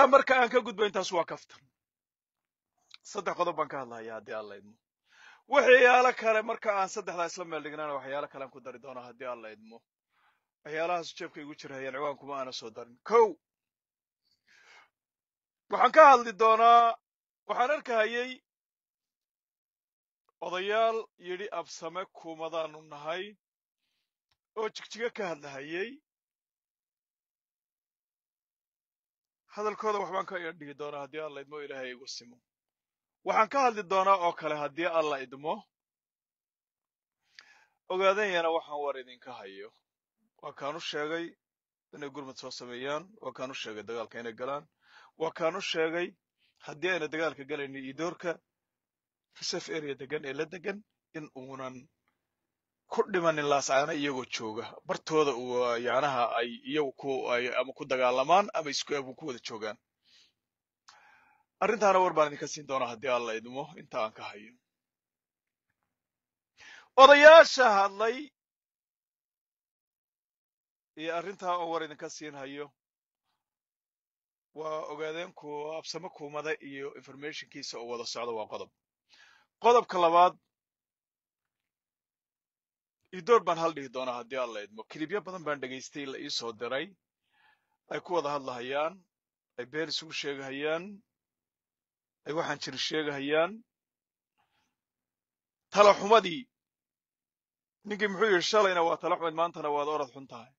intaa marka aan ka gudbo intaas waa kafta saddex qodob baan ka hadlahaya haddii aan la idmo waxyaalo kale marka aan saddexdaa isla meel dhignaana waxyaalo kale aan ku dari doonaa haddii aan la waxyaalahaas jeebka igu jirahayaan ciwaankuma aana soo darin kow waxaan ka hadli doonaa waxaan arkahayay odayaal yidhi absame kuumadaanu nahay oo jigjigo ka hadlahayay hadalkooda waxbaan ka dhigi doonaa haddii alla idmo ilaahay igu simo waxaan ka hadli doonaa oo kale haddii alla idmo ogaadanyana waxaan war idinka hayo waa kaan u sheegay inay gurmad soo sameeyaan waa kaan u sheegay dagaalka inay galaan waa kaan u sheegay haddii ayna dagaalka galayna galaynin doorka reserve area degan ee la degan in uunan ku dhimanin laasaana iyagoo jooga bartooda ah, yaanaha ay iyagu ku ama ku dagaalamaan ama isku ku wada joogaan arrintaana war baan idinka siin doonaa haddii alla idmo inta aan ka hayo odayaasha hadlay iyo arrintaa oon war idinka siin hayo waa ogaadeen kuwa absamo kuumada iyo informationkiisa oo wada socda waa qodob qodobka labaad iyo door baan hal dhihi doonaa haddii aan la idmo kilibyo badan baan dhegaystay la ii soo diray ay ku wada hadlahayaan ay been isugu sheegahayaan ay waxaan jiri sheegahayaan xumadii ninkii muxuu yidhi shalayna waa talaxumad maantana waad orod xun tahay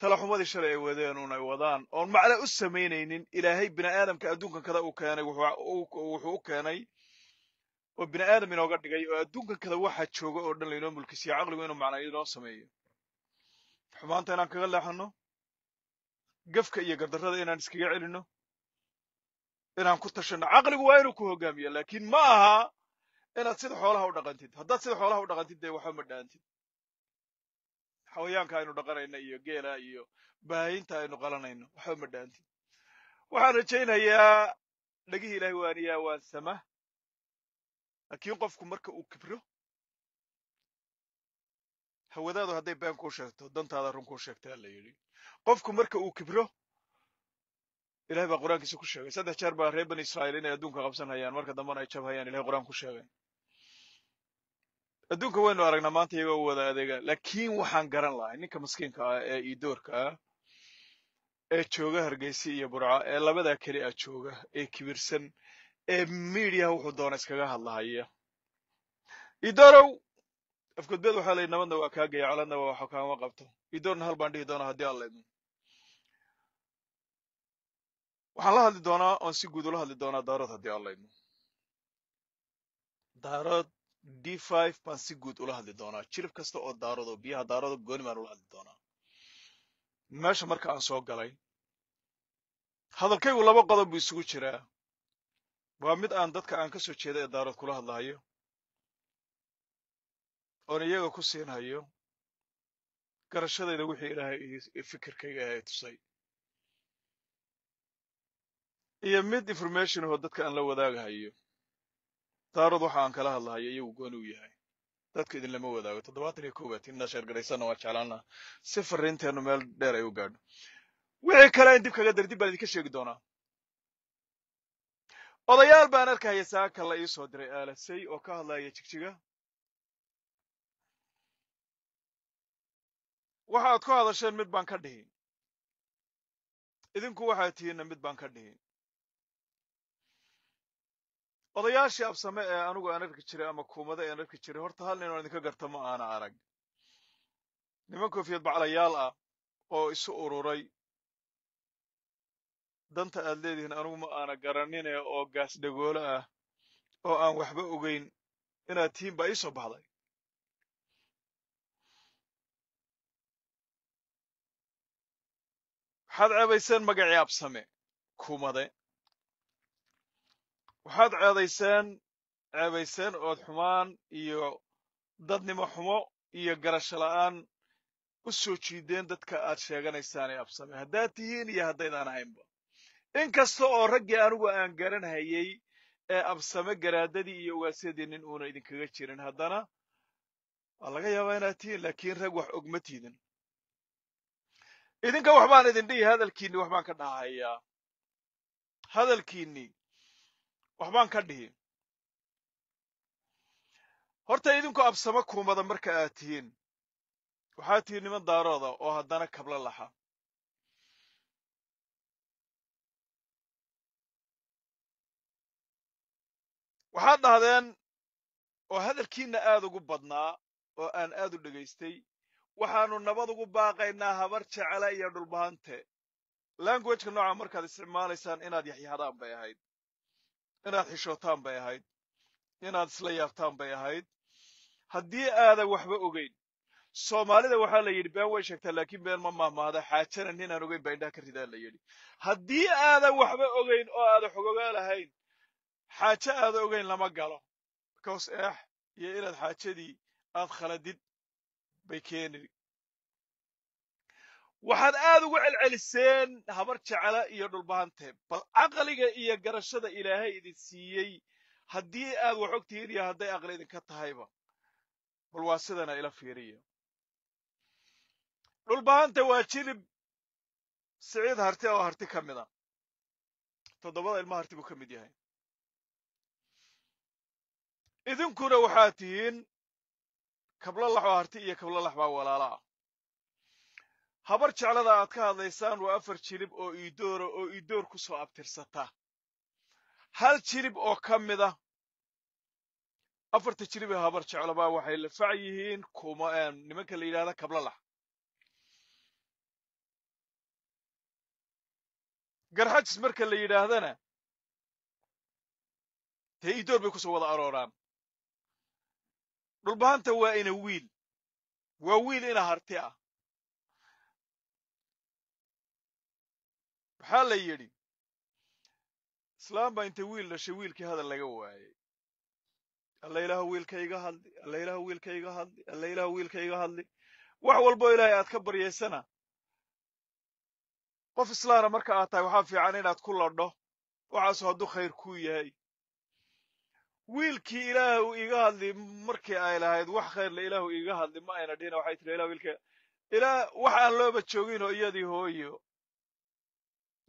tala xumadii shalay ay wadeen un ay wadaan oon macno u samaynaynin ilaahay bini aadamka adduunkan kada uu keenay wuxuu u keenay oo bini aadam inooga dhigay oo adduunkan kada waxa jooga oo dhan laynoo mulkisiya caqligu inuu macnaa inoo sameeyo xumaanta inaan kaga leexanno gafka iyo gardarrada inaan iskaga celinno inaan ku tashanno caqligu waa inuu ku hogaamiya laakiin ma aha inaad sida xoolaha u dhaqantid haddaad sida xoolaha u dhaqantid dee waxba ma dhaantid xawayaanka aynu dhaqanayno iyo geela iyo baahinta aynu qalanayno waxba ma dhaantid waxaan rajaynayaa dhegihii ilaahay waaniyaa waan samah laakiin qofku marka uu kibro hawadaadu hadday been kuu sheegto dantaada run kuu sheegtaa la yidhi qofku marka uu kibro ilahay baa qur-aankiisa ku sheegay saddex jeer baa reer bani israa'iil inay adduunka qabsanhayaan marka dambena ay jabhayaan ilahay qur-aan ku sheegay adduunka waynu aragnaa maanta iyagoo u wada adeega laakiin waxaan garan lahay ninka maskiinka ah ee iidoorka ah ee jooga hargeysa iyo burca ee labadaa keli ah jooga ee kibirsan ee media wuxuu doona iskaga hadlahaya idorow afgudbeed waxaa layihi nabadna waa kaa gaya coladna waa waxo kaama qabto idorna hal baan dhihi doonaa haddii alla idin waxaan la hadli doonaa oon si guud ula hadli doonaa daarood haddii alla idin daarood d five baan si guud ula hadli doonaa jirib kasta oo daarodo biyaha daarodo gooni baan ula hadli doonaa meesha marka aan soo galay hadalkaygu laba qodob buu isugu jiraa waa mid aan dadka aan ka soo jeeda ee daarood kula hadlahayo oon iyaga ku siinhayo garashadayda wixii ilaahay fikirkayga ay tusay iyo mid information oo dadka aan la wadaagahayo daarood waxa aan kala hadlahayo iyagu gooni u yahay dadka idinlama wadaago toddobaatan iyo koowaad inaad sheergaraysana waa jeclaanna si fariinteennu meel dheer ay u gaadho wixii kale in dib kaga dari dib baan idinka sheegi doonaa odayaal baan arkaya saaka la ii soo diray aalasay oo ka hadlaya jigjiga waxa aad ku hadasheen mid baan ka dhihin idinku waxaad tihiinna mid baan ka dhihin odayaashii absame ee anugu aan arki jiray ama kuumada aan arki jiray horta hal ninoon idinka garta ma aana arag niman koofiyad baclayaal ah oo isu ururay danta aad leedihiin anigu aana garanine oo gaas dhagoolo ah oo aan waxba ogeyn inaad tihiin baa ii baxday waxaad ceebayseen magaciaab same kumade waxaad ceedayseen ceebayseen ood xumaan iyo dadnimo xumo iyo garasho la'aan u soo jiideen dadka aad sheeganaysaane absame haddaad tihiin iyo haddaydaan ahaynba inkasta oo raggii anigu aan garanhayay ee absame garaadadii iyo ugaasyadii nin uuna idinkaga jirin haddana waa laga yaabaa inaad tihiin laakiin rag wax ogma ma tiidin idinka waxbaan idin dhihi hadalkiinni wax ka dhahayaa hadalkiinni waxbaan ka dhihi horta idinku absame kuumada marka aad tihiin waxaad tihiin niman daarooda oo haddana kabla laxa waxaad dhahdeen oo hadalkiinna aad ugu badnaa oo aan aad u dhegaystay waxaanu nabad ugu baaqaynaa habar jecele iyo dhulbahante languageka noocaa markaad isticmaalaysaan inaad yaxyahdaan bay ahayd inaad xishootaan bay ahayd inaad isla yaabtaan bay ahayd haddii aadan waxba ogeyn soomaalida waxaa la yidhi been way sheegtaa laakiin been ma maahmaada xaajana ninaan ogeyn baa indhaha ka ridaa la yidhi haddii aadan waxba ogayn oo aadan xogogaa lahayn xaajo aad ogayn lama galo because eex eh, iyo inaad xaajadii aad khaladid bay keeni waxaad aad ugu celceliseen habar jecla iyo dhulbaante bal caqliga iyo garashada ilaahay idin siiyey haddii aad wax ogtihiin iyo hadday aqli idinka tahayba bal waa sidana ila fiiriya dhulbaanta waa jilib siciid harti oo harti ka mida toddobada ilma harti buu ka mid yahay idinkuna waxaa tihiin kablo oo harti iyo kablo baa walaala ah habar jeclada aad ka hadlaysaan waa afar jilib oo iidoora oo iidoor ku soo abtirsata hal jilib oo ka mid a afarta jilib ee habar jeclobaa waxay lafac fac yihiin nimanka la yidhahda kablo lax garxajis marka la yidhaahdana dee iidoor bay kusoo wada arooraan dhulbahanta waa ina wiil waa wiil ina harti ah waxaa la yidhi islaam baa inta wiil dhashay wiilkii hadal laga waayey alla ilaahu wiilka iga hadli alla ilaahu wiilka iga hadli alla ilaahu wiilka iga hadli wax walbo ilaahay aad ka baryaysana qof islaana marka aad tahay waxaa fiican inaad ku ladho waxaasu hadduu khayr kuu yahay wiilkii ilaah uu iiga hadli markii ay lahayd wax khayrle ilaahu iiga hadli ma ayna dhihina waxay tiri ilah wiilka ilaa wax aan looba joogin oo iyadii hooyo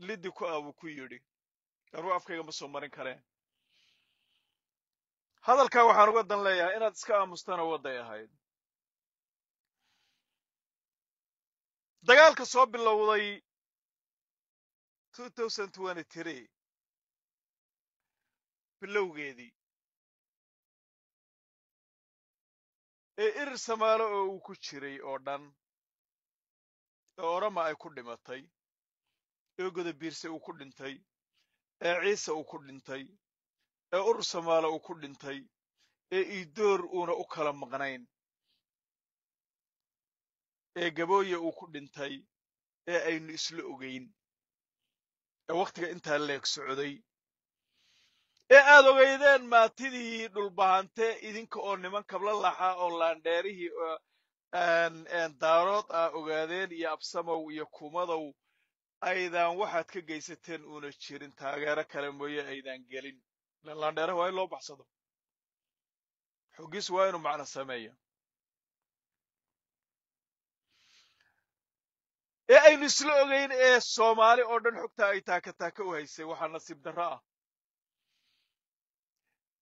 liddi ku ah ku yidhi anuu afkayga ma soo marin kareen hadalkaa waxaan uga dan leeyahay inaad iska aamustana wadday ahayd dagaalka soo bilowday bilowgeedii ee irir samaalo oo uu ku jiray oo dhan ee orama ay ku dhimatay ee godabiirse uu ku dhintay ee ciise uu ku dhintay ee urur samaalo uu ku dhintay ee iidoor uuna u kala maqnayn ee gabooye uu ku dhintay ee aynu isla ogeyn ee wakhtiga intaa leeg socday ee aad ogeydeen maatidii dhulbahante idinka oo niman kabla laxa oo laandheerihii daarood aa ogaadeen iyo absamow iyo kumadow aydaan waxaad ka geysateen uuna jirin taageero kale mooye aydaan gelin ilan laandheeraha waa in loo baxsado xogiisu waa inuu macno sameeya ee aynu isla ogayn ee soomaali oo dhan xogtaa ay taakataaka u haysay waxaa nasiib darro ah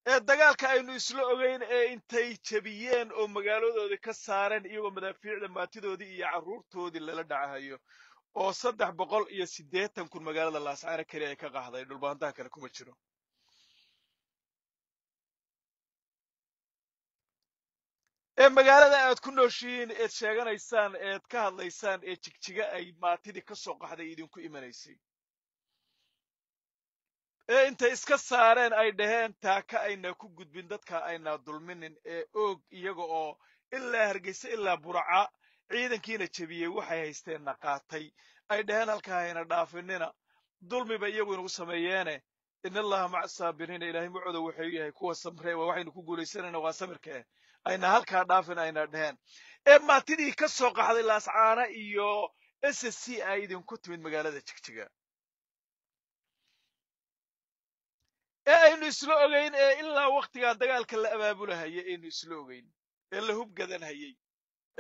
ee dagaalka aynu isla ogeyn ee intay jebiyeen oo magaaladoodii ka saareen iyagoo madaafiicda maatidoodii iyo caruurtoodii lala dhacahayo oo saddex boqol iyo siddeetan kun magaalada laascaano keli ay ka qahday dhulbaantaha kale kuma jiro ee magaalada aad ku nooshihiin eed sheeganaysaan eed ka hadlaysaan ee jigjiga ay maatidii ka soo qaxday idinku imanaysay ee intay iska saareen ay dhaheen taaka ayna ku gudbin dadka ayna dulminin ee oog iyaga oo ilaa hargeysa ilaa buraca ciidankiina jebiyey waxay haysteenna qaatay ay dhaheen halkaa hayna dhaafinina dulmiba iyagu inagu sameeyeene inallaha allaha maca saabiriina ilaahay macooda waxay yahay kuwa samree waxaynu ku guulaysanayna waa sabirkee eh. ayna halkaa dhaafin ayna dhaheen ee maatidii ka soo qaxday laascaana iyo s c a idinku timid magaalada jigjiga ee aynu isla ogeyn ee ilaa wakhtigaa dagaalka la abaabulahayay aynu isla ogeyn ee la hubgadanhayey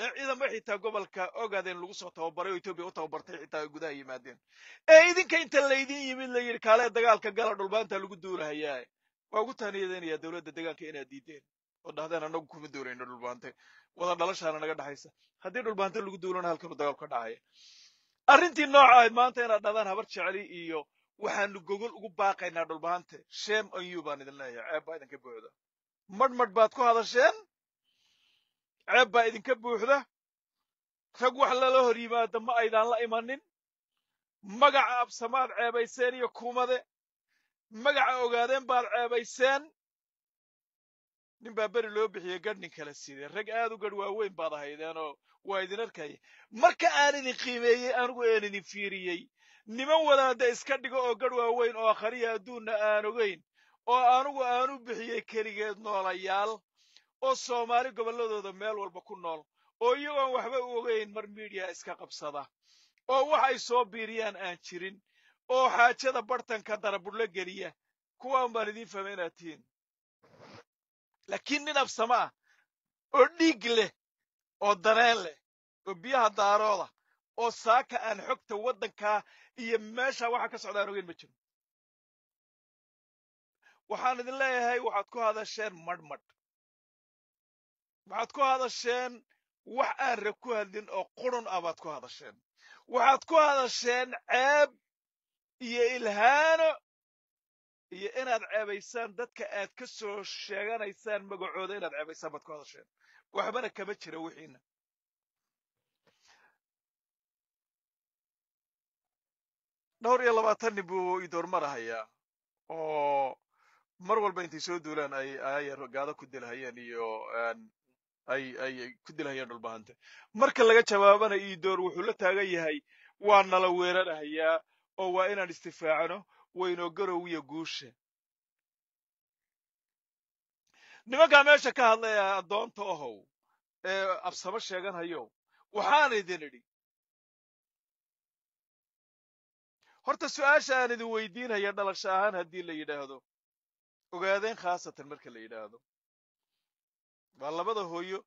ee ciidanba xitaa gobolka ogaadeen lagu soo tababaray oo etoobiya u tababartay xitaa gudaha yimaadeen ee idinka inta laydin yimid la yidhi kaalee dagaalka gala dhulbaanta lagu duulahayaa waa ugu taaniyadeenayaa dowladda deegaanka inaad diideen oo dhahdeen annagu kuma duurayno dhulbaante wada dhalashaana naga dhexaysa haddii dhulbaante lagu duulana halkanuu dagaalku ka dhacaya arrintii nooca ahayd maanta inaad dhahdaan habar jeceli iyo waxaanu gogol ugu baaqaynaa dhulbaante shem on baan idin leeyahay ceeb baa idinka buuxda madhmadh baad ku hadasheen ceeb baa idinka buuxda rag wax lala hor yimaada ma aydaan la imanin magaca absamaad ceebayseen iyo kuumade magaca ogaadeen baad ceebayseen nin baa beri loo bixiyey gadh nin kala siday rag aad u gadh waaweyn baad ahaydeenoo waa idin arkayay marka aan idin qiimeeyey anigu aan idin fiiriyey niman wadaadda iska dhigo oo gadh waaweyn oo akhriya adduunna aan ogayn oo anugu aan u bixiyey keligeed noolayaal oo soomaali gobolladooda meel walba ku nool oo iyagoon waxba u ogayn mar miidiya iska qabsada oo wax ay soo biiriyaan aan jirin oo xaajada bartanka darabudhla geliya kuwaan baan idiin fahma inaad tihiin laakiin nin absama ah oo dhiig leh oo daneen leh oo biyaha daarooda oo saaka aan xogta waddankaa iyo meesha waxa ka socda aan ma jiro waxaan idin leeyahay waxaad ku hadasheen madhmadh waxaad ku hadasheen wax aan rag ku hadlin oo qurun ah baad ku hadasheen waxaad ku hadasheen ceeb iyo ilhaano iyo inaad ceebaysaan dadka aad ka soo sheeganaysaan magacooda inaad ceebaysaan baad ku hadasheen waxbana kama jira wixiina dhowr iyo labaatan buu idoormarahayaa oo mar walba intay soo duulaan ay aayar gaado ku dilhayeen iyo ay ay ku dilhayeen dhulbahante marka laga jawaabana idoor wuxuu la taagan yahay waa nala weerarhayaa oo waa inaan istifaacno waynoo garowiya guusha nimankaa meesha ka hadlaya addoonta ahow ee absamo sheeganhayo waxaan idin idhi horta su-aasha aan idin weydiinaya dhalasho ahaan haddii la yidhaahdo ogaadeen khaasatan marka la yidhaahdo waa labada hooyo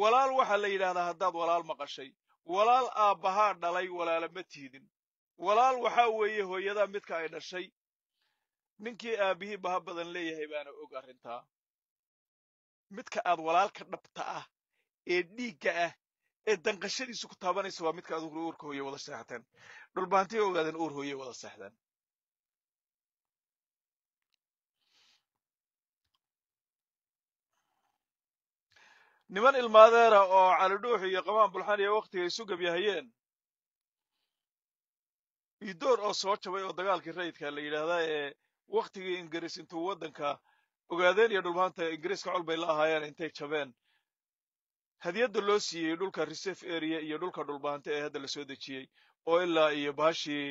walaal waxaa la yidhaahdaa haddaad walaal maqashay walaal aabbahaa dhalay walaalama tiidin walaal waxaa weeye hooyadaa midka ay dhashay ninkii aabbihii baha badan leeyahay baana og arrintaa midka aad walaalka dhabta ah ee dhiigga ah ee danqashadiisu ku taabanaysa waa midka aad uurka hooye wada shaaxateen dhulbaantay ogaadeen uur hooyey wada seexdeen niman ilmaadeera oo calidhuux iyo qamaan bulxaniya wakhtigay gabyahayeen yahayeen door oo soo jabay oo dagaalkii rayidka la yidhaahdaa ee wakhtigii ingiriis intuu waddanka ogaadeen iyo dhulbaanta ingiriiska col bay la ahaayeen intay jabeen hadiyadda loo siiyey dhulka resef area iyo dhulka dhulbaanta ee hadda lasoo dejiyey oo ilaa iyo bahashii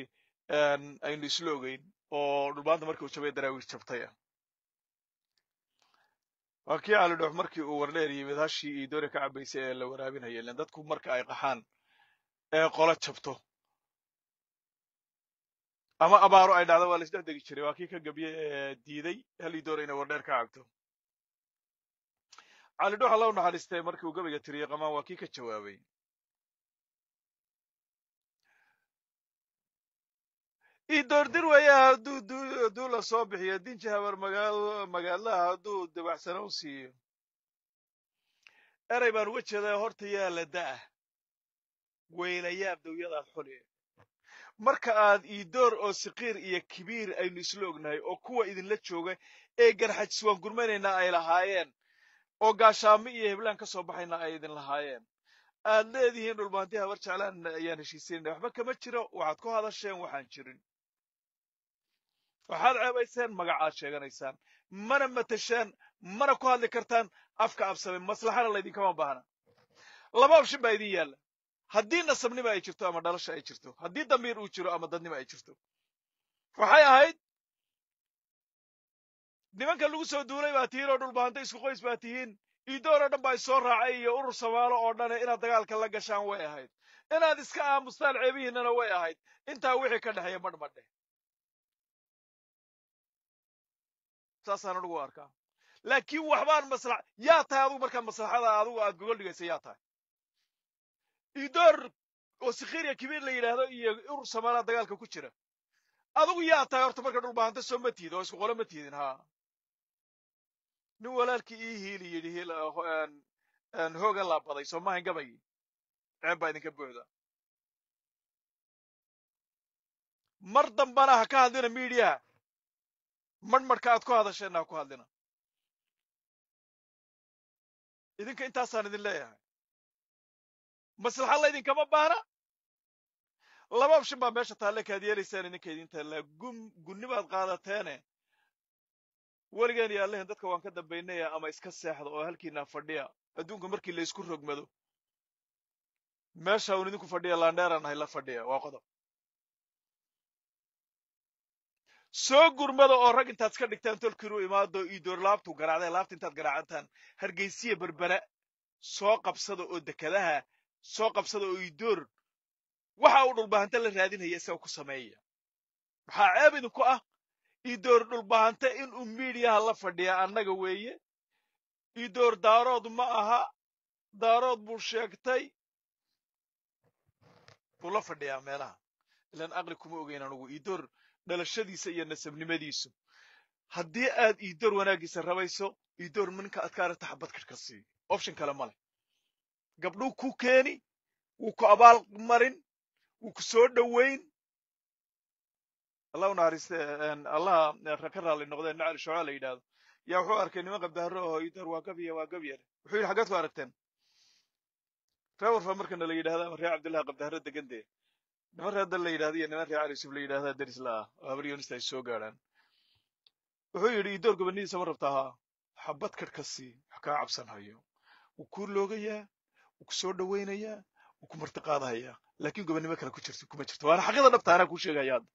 um, aynu isla ogeyn oo dhulbaanta markii uu jabay daraawiis jabtay ah waa kii calidhoox markii uu warleer yimid hashii iyo dooni ka cabaysay ee la waraabinaya ilan dadku marka ay qaxaan ee qolo jabto ama abaaro ay dhacda waa la isdhex degi jiray waa kii ka gabiye ee diiday hal ii doona inay wardheer ka cabto calidhoox alla u naxariistay markii uu gabayga tiriyey qamaan waa kii ka jawaabay i doordir weeyaha hadduu la soo bixiyo dinji habar magaalaha hadduu dabacsana u siiyo eray baan uga jeedaa horta yaa la da'ah weylayaab dowyadaad xuli marka aad iidoor oo sikiir iyo kibiir aynu isla ognahay oo kuwa idinla jooga ee garxajis waan gurmanaynaa ay lahaayeen oo gaashaamo iyo heblaan ka soo baxayna ay idin lahaayeen aad leedihiin dhulbaantii habar jeclaan ayaan heshiisanayna waxba kama jiro waxaad ku hadasheen waxaan jirin waxaad ceebayseen magacaad sheeganaysaan mana matasheen mana ku hadli kartaan afka absame maslaxana laydinkama baahna laba abshin baa idin yaalla haddii nasabnima ay jirto ama dhalasha ay jirto haddii damiir uu jiro ama dadnima ay jirto waxay ahayd nimanka lagu soo duulay baa tihiin oo dhulbahanto isku qoys baa tihiin iidoon oo dhan baa isoo raacay iyo urur samaalo oo dhane inaad dagaalka la gashaan way ahayd inaad iska aamustaan ceebihiinnana way ahayd intaa wixii ka dhexeeya madhmadhe saasaan anugu arkaa laakiin waxbaan masla yaa tahay adugu markaa maslaxada adugu aad gogol dhigaysa yaa tahay idoor oo sikhiria kibir la yidhaahdo iyo urur samaanaa dagaalka ku jira adugu yaa tahay horta marka dhulbaahanta soo ma tiidin oo isku qola ma tiidin ha nin walaalkii ii hiili yidhi hiil eh, hooga laabaday soo maahan gabayii ceeb baa idinka buuxda mar dambana ha ka hadlina miidiyaha marmarka aad ku hadasheenna ku hadlina idinka intaasaan idin leeyahay maslaxa laydinkama baana laba abshin baa meesha taallekaad yeelaysaan idinka idin taallaa gunnibaad qaadateene weligeen iyo dadka waan ka dambaynaya ama iska seexda oo halkiinaa fadhiya adduunka markii laysku rogmado meesha un idinku fadhiya laandheeraan hay la fadhiya waa qodob soo gurmada oo rag intaad iska dhigtaan tolkiinu imaado iidoor laabtuu garaacday laabta intaad garaacantaan hargeysiya berbere soo qabsada oo dekadaha soo qabsada oo iidoor waxa uu dhulbaahanta la raadinaya isaga ku sameeya maxaa ceeb idinku ah iidoor dhulbaahanta inuu miidiyaha la fadhiya annaga weeye iidoor daarood ma aha daarood buu sheegtay buu la fadhiyaa meelaha ilaan aqli kuma ogeyn anugu iidoor dhalashadiisa iyo nasabnimadiisu haddii aad iidoor wanaaggiisa rabayso iidoor minka adka aragta xabad karhka sii option kale ma leh gabdhuu ku keeni wuu ku abaal marin wuu ku soo dhoweyn allah unaxariiste ka raalli noqdeen nacli shoca la yidhahdo yaa wuxuu arkay niman qabdaharro oo iidoor waa gabya waa gabyare wuxuu yidhi xaggaad ku aragteen reewarfa markana la yidhahda ama reer cabdillahi qabdaharro degandee niman reer la yidhahda iyo niman reer calisub la yidhahdaa deris la'ah oo habaryonista ay soo gaadhaan wuxuu yidhi idoor gobanidiisa ma rabta ahaa xabad karhka sii wax kaa cabsanhayo wuu kuu loogayaa wuu ku soo dhawaynayaa wuu ku martiqaadahayaa laakiin gobannimo kale ku jirto kuma jirto waana xaqyada dhabta anaa kuu sheegaya hadda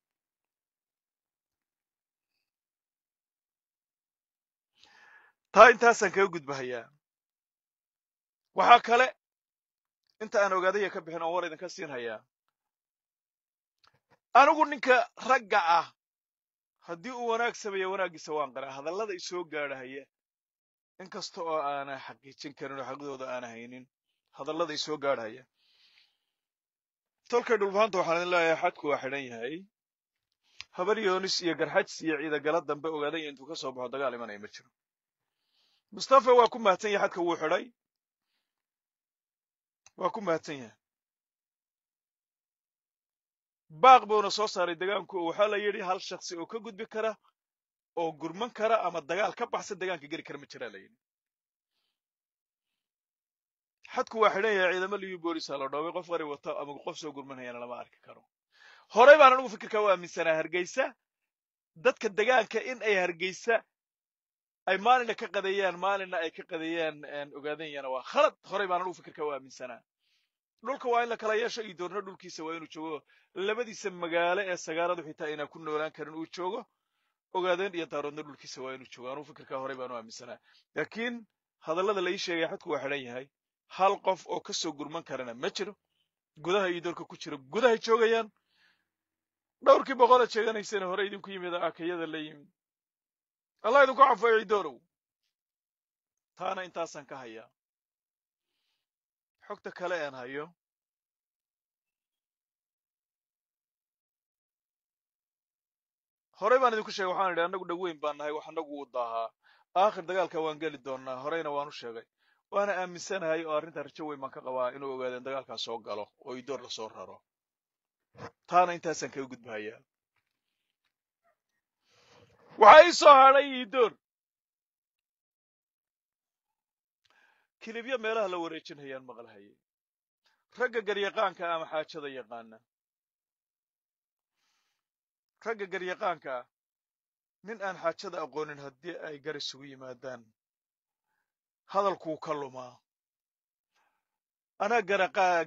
taa intaasaan kaga gudbahayaa waxaa kale inta aan ogaadaya ka bixin oon war idinka siinhayaa anigu ninka ragga ah haddii uu wanaag sameeya wanaaggiisa waan qaraa hadallada isoo gaadhahaya in kasta oo aana xaqiijin karin oo xaqidooda aana haynin hadallada isoo gaadhaya tolkay dhulbahanta waxaan idin leeyahay xadku waa xidhan yahay habar yoonis iyo garxajs iyo ciidagala dambe ogaadan ogaaday intuu ka soo baxo dagaal imanaya ma jiro mustafa waa ku mahadsan yahay xadka wuu xidhay waa ku mahadsan yahay baaq buuna soo saaray degaanku waxaa la yidhi hal shaksi oo ka gudbi kara oo gurman kara ama dagaal ka baxsan degaanka geli kara ma jiraa la yidhi xadku waa xidhan yahay ciidamo liyu boolisaa la dhoobay qof qari wata ama qof soo gurmanayana lama arki karo horey baan anigu fikirka u aaminsanaa hargeysa dadka degaanka in ay hargeysa ay maalina ka qadeeyaan maalina ay ka qadeeyaan ogaadanyana waa khalad horey baan anugu fikirkaa waa aaminsanaa dhulka waa in la kala yeesho iyo doorno dhulkiisa waa inuu joogo labadiisa magaalo ee sagaaradu xitaa inaan ku noolaan karin uu joogo ogaadeen iyo daaroodna dhulkiisa waa inuu joogo anuu fikirkaa horey baanu aaminsanaa laakiin hadallada la ii sheegaya xadku waa xidhan yahay hal qof oo kasoo gurman karana ma jiro gudaha iyo doorka ku jiro gudaha joogayaan dhowrkii boqola jeeganaysana hore idinku yimid akayada la yimid allah idinku cafayo idoorow taana intaasaan ka hayaa xogta kale een hayo horey baan idinku sheegay waxaan idhi annagu dhoweyn baan nahay wax anagu u daahaa aakhir dagaalka waan geli doonnaa horeyna waan u sheegay waana aaminsanahay oo arrintaa rajo weyn baan ka qabaa inuu ogaadeen dagaalkaas soo galo oo idoor la soo raro taana intaasaan kaga gudbahayaa waxaa ii soo hadhay idoor kilibyo meelaha la wareejinayaan maqalhaye ragga garyaqaanka ama xaajada yaqaana ragga garyaqaanka ah nin aan xaajada aqoonin haddii ay gar isugu yimaadaan hadalkuu ka lumaa anaa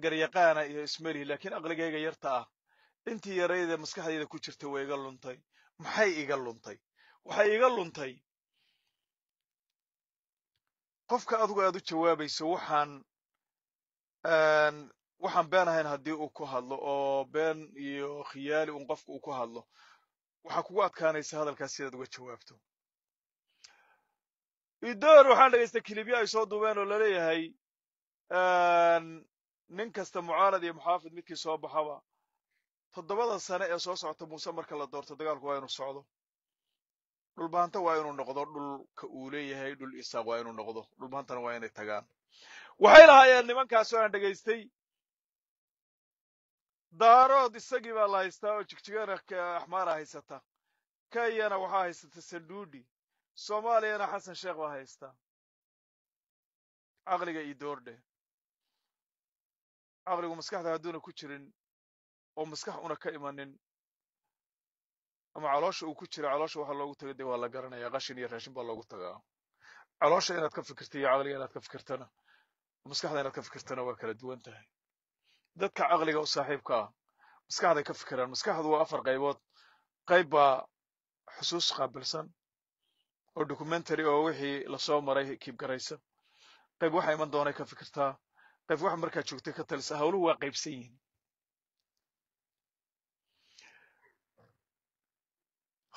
garyaqaana iyo ismeli laakiin aqligayga yarta ah intii yarayda maskaxdayda ku jirta waa iga luntay maxay iga luntay waxay iga luntay qofka adugu aad u jawaabayso waxaan waxaan been ahayn haddii uu ku hadlo oo been iyo khiyaali un qofka uu ku hadlo waxaa kugu adkaanaysa hadalkaas sidaad uga jawaabto idoor waxaan dhegaystay kilibyo ay soo duubeen oo laleeyahay nin kasta mucaarad iyo muxaafid midkii soo baxaba toddobada sane ee soo socota muuse marka la doorto dagaalku waa inuu socdo dhulbaanta waa inuu noqdo dhulka uu leeyahay dhul isaaq waa inuu noqdo dhulbaantana waa inay tagaan waxay lahaayeen nimankaasoo aan dhegaystay daarood isagii baa la haystaa oo jigjigana axmaara haysata kenyana waxaa haysata sandhuudhi soomaaliyana xasan sheekh baa haystaa caqliga io doordhe caqligu maskaxda hadduuna ku jirin oo maskax una ka imanin ama caloosha uu ku jira caloosha waxa loogu taga de waa la garanaya qashin iyo raashin baa loogu tagaa caloosha inaad ka fikirta iyo caqliga inaad ka fikirtana maskaxda inaad ka fikirtana waa kala duwan tahay dadka caqliga u saaxiibka ah maskaxday ka fikiraan maskaxdu waa afar qaybood qayb baa xusuus qaabilsan oo documentary oo wixii lasoo maray kiibgaraysa qayb waxa iman doonay ka fikirtaa qayb wax markaa joogtay ka talisa howluhu waa qaybsan yihiin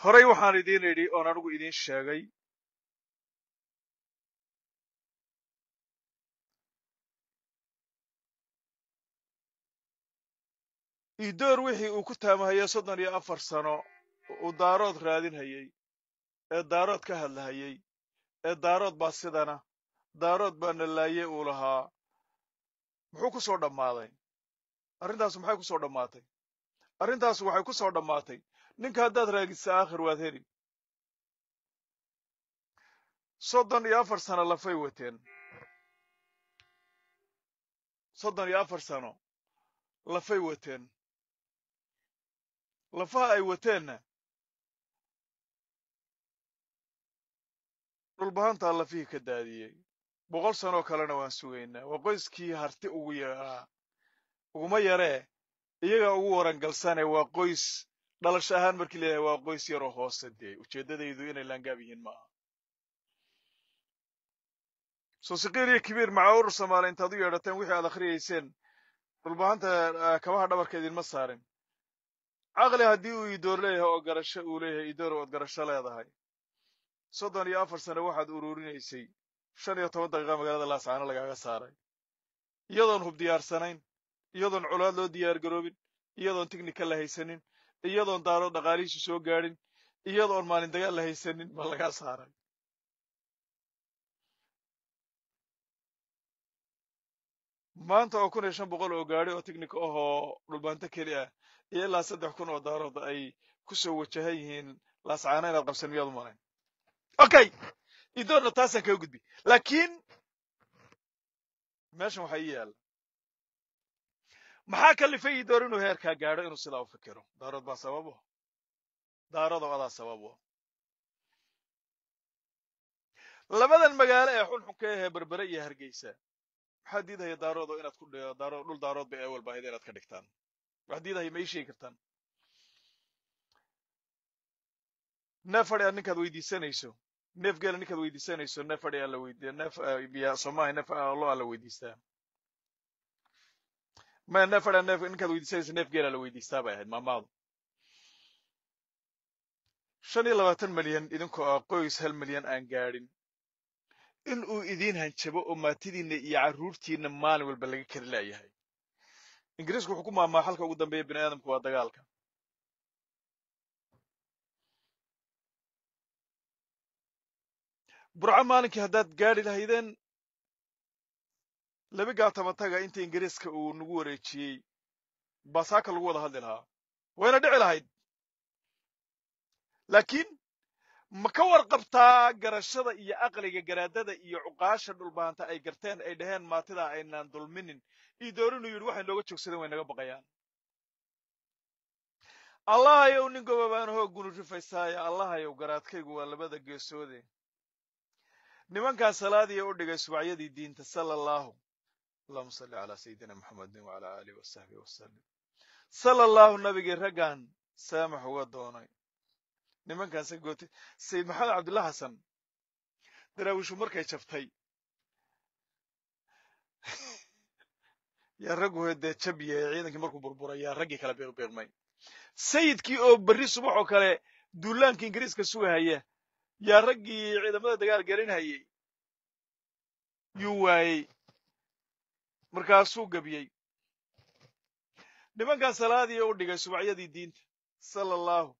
horay waxaan idiin idhi oon anigu idiin sheegay idoor wixii uu ku taamahaye soddon iyo afar sano uu daarood raadinhayey ee daarood ka hadlahayey ee daarood baa sidana daarood baana laaye uu lahaa muxuu ku soo dhammaaday arrintaasu maxay ku soo dhammaatay arrintaasu waxay ku soo dhammaatay ninka haddaad raagisa aakhir waad heli soddon iyo afar sano lafay wateen soddon iyo afar sano lafay wateen lafaha ay wateenna dhulbahantaa lafihii ka daadiyey boqol sanoo kalena waan sugaynaa waa qoyskii harti ugu yaraa uguma yaree iyagaa ugu warangalsane waa qoys dhalasho ahaan markii leeyahay waa qoys yaroo hoose dee ujeeddadaydu inay laangaab yihiin maaha soo siqiir iyo kibiir macaawur soomaali intaad u yeedhateen wixii aad akhriyayseen dhulbahanta ah, kabaha dhabarka idinma saarin caqli haddii uu idoor leeyahay oo garasho uu leeyahay idoor ood garasho leedahay soddon iyo afar sane waxaad ururinaysay shan iyo toban daqiiqa magaalada laascaano lagaaga saaray iyadoon hub diyaarsanayn iyadoon colaad loo diyaargaroobin iyadoon tikhnika la haysanin iyadoon daaroo dhaqaalihiisu soo gaadhin iyadoon maalin dagaal la haysanin ma lagaa saaray maanta oo kun iyo shan boqol oo gaadi oo tignika ahoo dhulbaanto keli ah iyo ilaa saddex kun oo daarood ay ku soo wajahan yihiin laascaana inaad qabsan miyaad u malayn okay idoona taasaan kaga gudbi laakiin meeshan waxaa ii yaalla maxaa kalifayi door inuu heerkaa gaadho inuu sidaa u fikiro daarood baa sababo ah. daaradoo adaa sababo ah. labadan magaalo ee xunxun ka berbere iyo hargeysa waxaa diidahaya daaroodo inaad ku daarood dhul daarood bay ewel baahida inaad ka dhigtaan waxaa diidahaya ma ii sheegi kartaan neef fadhi aad ninkaad weydiisanayso neef geela ninkaad weydiisanayso neef fadhi aa la weydiiya neef ah, biya soomaha neef loo aa la weydiistaa ma neera neef ninkaad weydiisanaysa neef geela la weydiistaa bay ahayd maamaadu shan iyo labaatan milyan idinkoo ah qoys hal milyan aan gaadhin in uu idiin hanjabo oo maatidiinna iyo caruurtiinna maalin walba laga kari laayahay ingiriisku wuxuu ku maamaa xalka ugu dambeeya bini aadamku waa dagaalka burco maalinkii haddaad gaadhi lahaydeen labigaatama taga inta ingiriiska uu nagu wareejiyey baa saaka lagu wada hadli lahaa wayna dhici lahayd laakiin ma ka warqabtaa garashada iyo aqliga garaadada iyo cuqaasha dhulbaanta ay garteen ay dhaheen maatidaa aynaan dulminin idoorinu yidhi waxay nooga joogsadeen way naga baqayaan allahayow nin gobabaanahoo gunu rifaysaaya allahayow garaadkaygu waa labada geesoode nimankaa salaadii u dhigay subacyadii diinta sala allaahu allahuma salli calaa sayidina muxamedin wacalaa aalih wasaxbi wasalim sala allahu nabigii raggan saamax uga doonay nimankan sagooti sayid maxamed cabdullah xasan daraawishu markay jabtay yaa raggu dee jabiye ciidankii markuu burburay yaa raggii kala biiqbiiqmay sayidkii oo berri subax oo kale duulaankii ingiriiska sugahaya yaa raggii ciidamada dagaal gelinhayay yuu waayey markaasuu gebiyey nimankan salaadii u dhigay subacyadii diinta sala allahu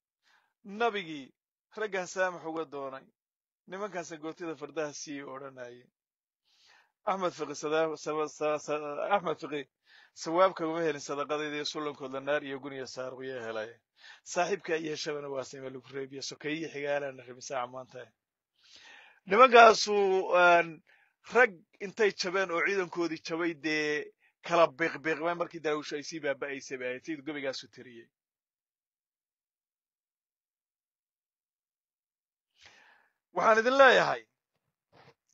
nabigii ragga saamax uga doonay nimankaasa gootida fardaha siiye odhanayay axmed fiqi sawaabka uma helin sadaqadayda iyo sullankooda naar iyo guniya saaruqya helaya saaxiibka iyo shabana waasnima lagu reebiya sokeeyiyo xigaalana rabisaaca nimankaasuu rag intay jabeen oo ciidankoodii jabay dee kala biiqbiiqbeen markii daawushu ay sii baaba'aysay bay ahayd sayid gebigaasu tiriyey waxaan idin leeyahay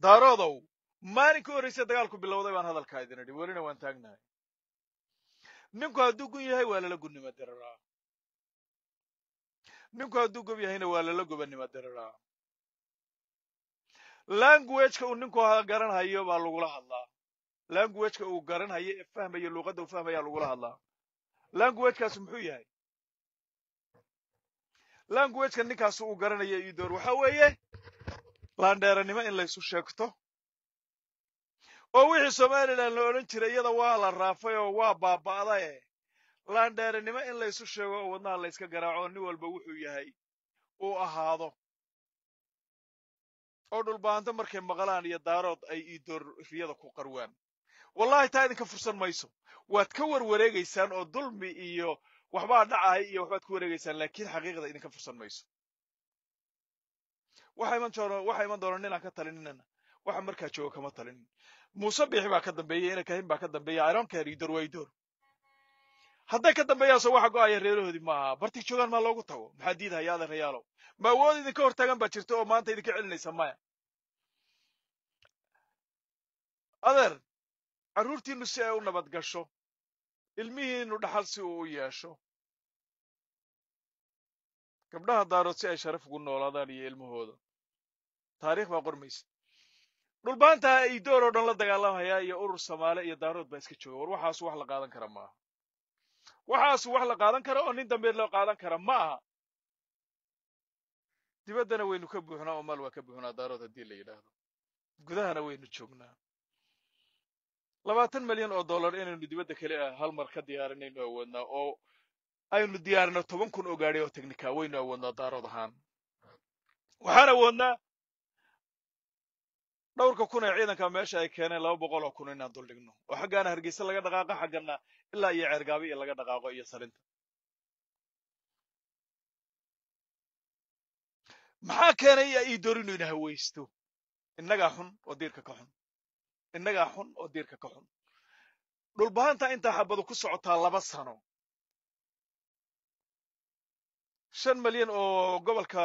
daaroodow maalin ka horreysay dagaalku bilowday baan hadalkaa idin idhi welina waan taagnahay ninku hadduu gun yahay waa lala gunnima diriraa ninku hadduu gob yahayna waa lala gobanima diriraa languageka uu ninku garanhayo baa lagula hadlaa languageka uu garanhayo ee fahmayo luuqadda uu fahmayaa lagula hadlaa languagekaas muxuu yahay languageka ninkaas uu garanayo idoor waxa weeye laandheeranimo in laysu sheegto oo wixii somalilan la odhan jiray iyada waa la raafay oo waa baaba'da eh laandheeranimo in laysu sheego oo wadnaha layska garaaco nin walba wuxuu yahay uu ahaado oo dhulbaanto markay maqlaan iyo daarood ay riyada ku qarwaan wallaahi taa idinka fursan mayso waad ka warwareegaysaan oo dulmi iyo waxbaa dhacahay iyo waxbaad ku wareegaysaan laakiin xaqiiqda idinka fursan mayso waxa iman doona ninaan ka talininana waxa markaa jooga kama talinin muuse biixi baa ka dambeeyey ina kahin baa ka iron dambeeya ironkeridoor waydoor hadday ka dambeeyaanso waxa go'aya reerahoodii maaha bartig joogaan maa loogu tago maxaa diidhaya adeerayaalow ma awood idinka hor taagan baa jirta oo maanta idinka celinaysa maya adeer carruurtiinnu si ay u nabadgasho gasho ilmihiinnu dhaxal si uu u yeesho gabdhaha daarood si ay sharaf ugu noolaadaan iyo ilmahooda taariikh baa qormaysa dhulbaanta idoor oo dhan la dagaalamaya iyo urur samaale iyo daarood baa iska jooga war waxaasu wax la qaadan kara maaha waxaasu wax la qaadan kara oo nin dambeed loo qaadan kara ma aha dibaddana waynu ka buuxnaa oo maal waa ka buuxnaa daarood haddii la yidhaahdo gudahana waynu joognaa labaatan milyan oo dollar inaynu dibadda kale ah hal mar ka diyaarinaynu awoodnaa oo aynu diyaarino toban kun oo gaadhi oo teknika waynu awoodnaa daarood ahaan waxaan awoodnaa dhowrka kun ee ciidanka meesha ay keeneen laba boqol oo kun inaan duldhigno oo xaggaana hargeysa laga dhaqaaqo xaggana ilaa iyo ceergaabi ceergaabiya laga dhaqaaqo iyo sarinta maxaa keenay ii doorino ina haweysto innagaa xun oo diirka ka xun innagaa xun oo diirka ka xun dhulbahanta intaa xabadu ku socotaa laba sano shan malyan oo gobolka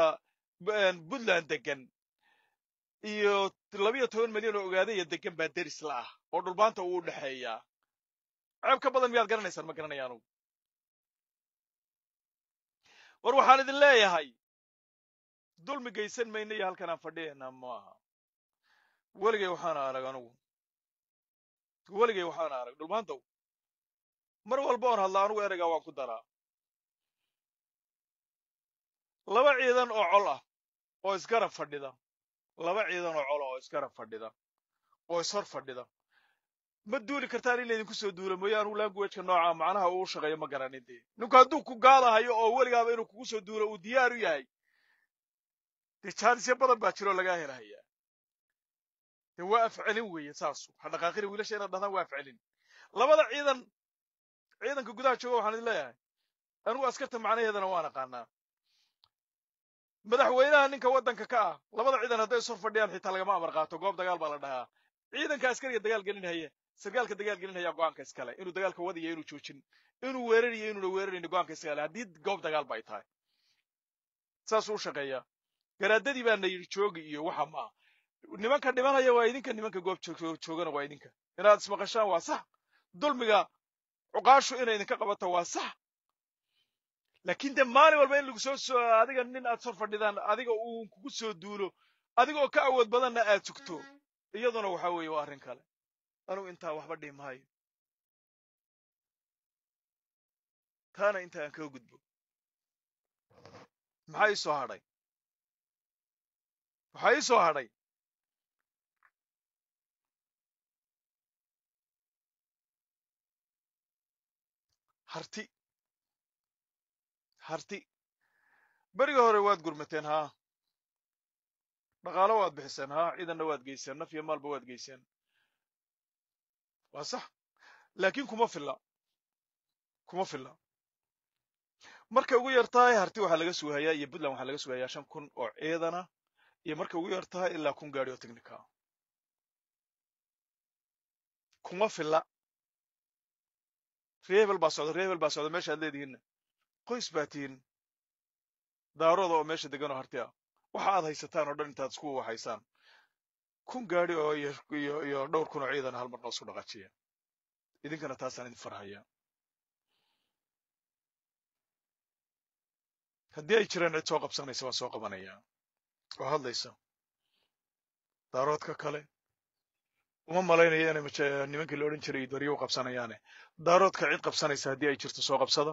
eh, puntland degan iyo labiyo toban milyan oo ogaadaya degan baa deris la ah oo dhulbaanta uu u dhexeeyaa ceeb ka badan miyaad garanaysaan ma garanaya anugu war waxaan idin leeyahay dulmi gaysan maynaya halkan aan fadhiyaynaa maaha weligay waxaana arag anugu weligay waxaana arag dhulbaantaw mar walba oon hadlaa anugu ereygaa waan ku daraa laba ciidan oo col ah oo isgarab fadhida laba ciidanoo colo oo isgarab fadhida oo ishor fadhida ma duuli kartaan in laydinku soo duula mooye anuu languwejka noocaa macnaha uu shaqeeyo ma garanin dee ninku hadduu ku gaadahayo oo weligaaba inuu kugu soo duulo uu diyaar u yahay dee jaanisyo badan baa jiroo lagaa helahayaa dee waa afcelin weeye saasu ha dhaqaaqina wiilasha inaad dhahdaan waa afcelin labada ciidan ciidanka gudaha jooga waxaan idin leeyahay anugu askarta macnaheedana waan aqaanaa madaxweynaha ninka waddanka ka ah labada ciidan hadday is fadhiyaan xitaa lagama amar qaato goob dagaal baa la dhahaa ciidanka askariga dagaal gelinhaya sarkaalka dagaal gelinhaya go'aanka iskale inuu dagaalka wadayo inuu joojin inuu weerarayo inuuna weerarayn go'aanka iskale haddii goob dagaal bay tahay saasuu u shaqeeyaa garaadadii baana yidhi joogi iyo waxa maa nimanka dhimanaya waa idinka nimanka goob joogana waa idinka inaad ismaqashaan waa sax dulmiga cuqaashu inay idinka qabato waa sax laakiin de maalin walba in lagu soo adiga nin aad sor fadhidaan adiga uun kugu soo duulo adigoo ka awood badanna aad sugto iyaduna waxa weeye waa arrin kale anugu intaa waxba dhihi maayo taana inta aan kaga gudbo maxaa ii soo hadhay waxaa ii soo hadhay harti harti beriga hore waad gurmateen haa dhaqaalo waad bixiseen haa ciidanna waad geyseen naf iyo maalba waad geyseen waa sax laakiin kuma filla kuma filla markay ugu yar harti waxaa laga sugayaa iyo puntland waxaa laga sugayaa shan kun oo ciidana iyo markay ugu yar ilaa kun gaari oo technica kuma filla reebel baa socda reebel baa socda meesha ad leedihiinna qoys baa tihin daarooda oo meesha deganoo hartia waxa aad haysataan oo dhan intaad isku waxaysaan kun gaadi oo iyo dhowr kun oo ciidana hal mar noo isku dhaqaajiya idinkana taasaan idin farhayaa haddii ay jiraan cid soo qabsanaysa waan soo qabanayaa oo hadlaysa daaroodka kale uma malaynaya inay nimankii la odhan jiray daryo u qabsanayaane daaroodka cid qabsanaysa haddii ay jirto soo qabsada